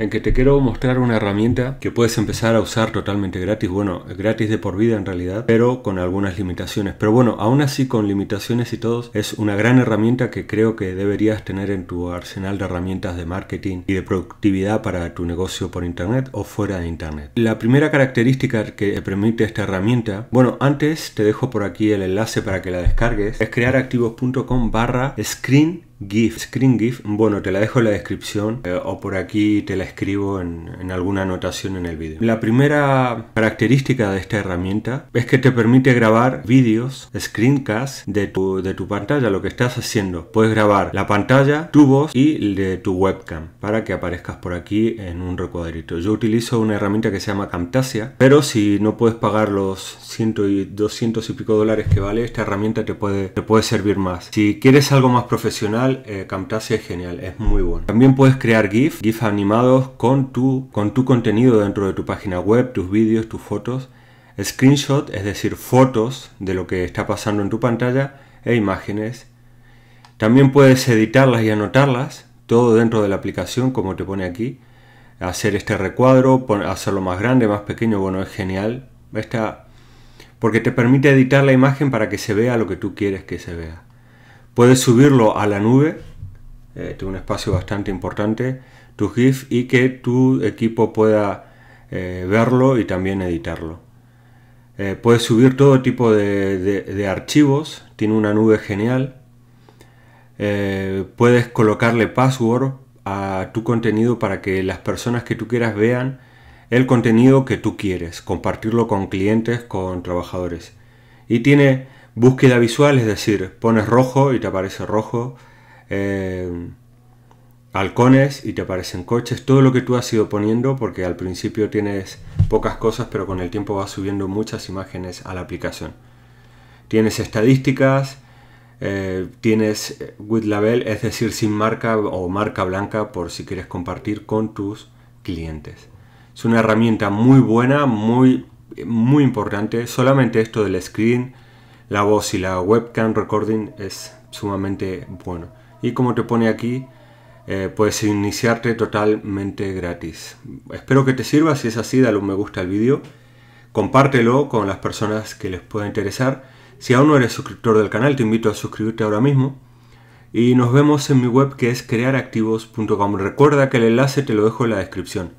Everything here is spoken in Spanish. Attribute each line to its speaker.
Speaker 1: en que te quiero mostrar una herramienta que puedes empezar a usar totalmente gratis, bueno, gratis de por vida en realidad, pero con algunas limitaciones. Pero bueno, aún así con limitaciones y todos, es una gran herramienta que creo que deberías tener en tu arsenal de herramientas de marketing y de productividad para tu negocio por internet o fuera de internet. La primera característica que permite esta herramienta, bueno, antes te dejo por aquí el enlace para que la descargues, es crearactivos.com barra screen GIF, Screen GIF, bueno, te la dejo en la descripción eh, o por aquí te la escribo en, alguna anotación en el vídeo. La primera característica de esta herramienta es que te permite grabar vídeos, screencasts de tu, de tu pantalla, lo que estás haciendo. Puedes grabar la pantalla, tu voz y de tu webcam para que aparezcas por aquí en un recuadrito. Yo utilizo una herramienta que se llama Camtasia, pero si no puedes pagar los 100 y 200 y pico dólares que vale, esta herramienta te puede, te puede servir más. Si quieres algo más profesional, eh, Camtasia es genial, es muy bueno. También puedes crear GIF, GIF animados con tu, con tu contenido dentro de tu página web, tus vídeos, tus fotos. Screenshot, es decir, fotos de lo que está pasando en tu pantalla e imágenes. También puedes editarlas y anotarlas, todo dentro de la aplicación como te pone aquí. Hacer este recuadro, hacerlo más grande, más pequeño, bueno, es genial. porque te permite editar la imagen para que se vea lo que tú quieres que se vea. Puedes subirlo a la nube, eh, tiene un espacio bastante importante, tu GIF y que tu equipo pueda eh, verlo y también editarlo. Eh, puedes subir todo tipo de, de, archivos, tiene una nube genial. puedes colocarle password a tu contenido para que las personas que tú quieras vean el contenido que tú quieres, compartirlo con clientes, con trabajadores. Y tiene Búsqueda visual, es decir, pones rojo y te aparece rojo, eh, halcones y te aparecen coches, todo lo que tú has ido poniendo, porque al principio tienes pocas cosas, pero con el tiempo vas subiendo muchas imágenes a la aplicación. Tienes estadísticas, eh, tienes with label, es decir, sin marca o marca blanca por si quieres compartir con tus clientes. Es una herramienta muy buena, muy, muy importante. Solamente esto del screen la voz y la webcam recording es sumamente bueno. Y como te pone aquí, eh, puedes iniciarte totalmente gratis. Espero que te sirva, si es así dale un me gusta al vídeo, compártelo con las personas que les pueda interesar. Si aún no eres suscriptor del canal, te invito a suscribirte ahora mismo. Y nos vemos en mi web que es crearactivos.com. Recuerda que el enlace te lo dejo en la descripción.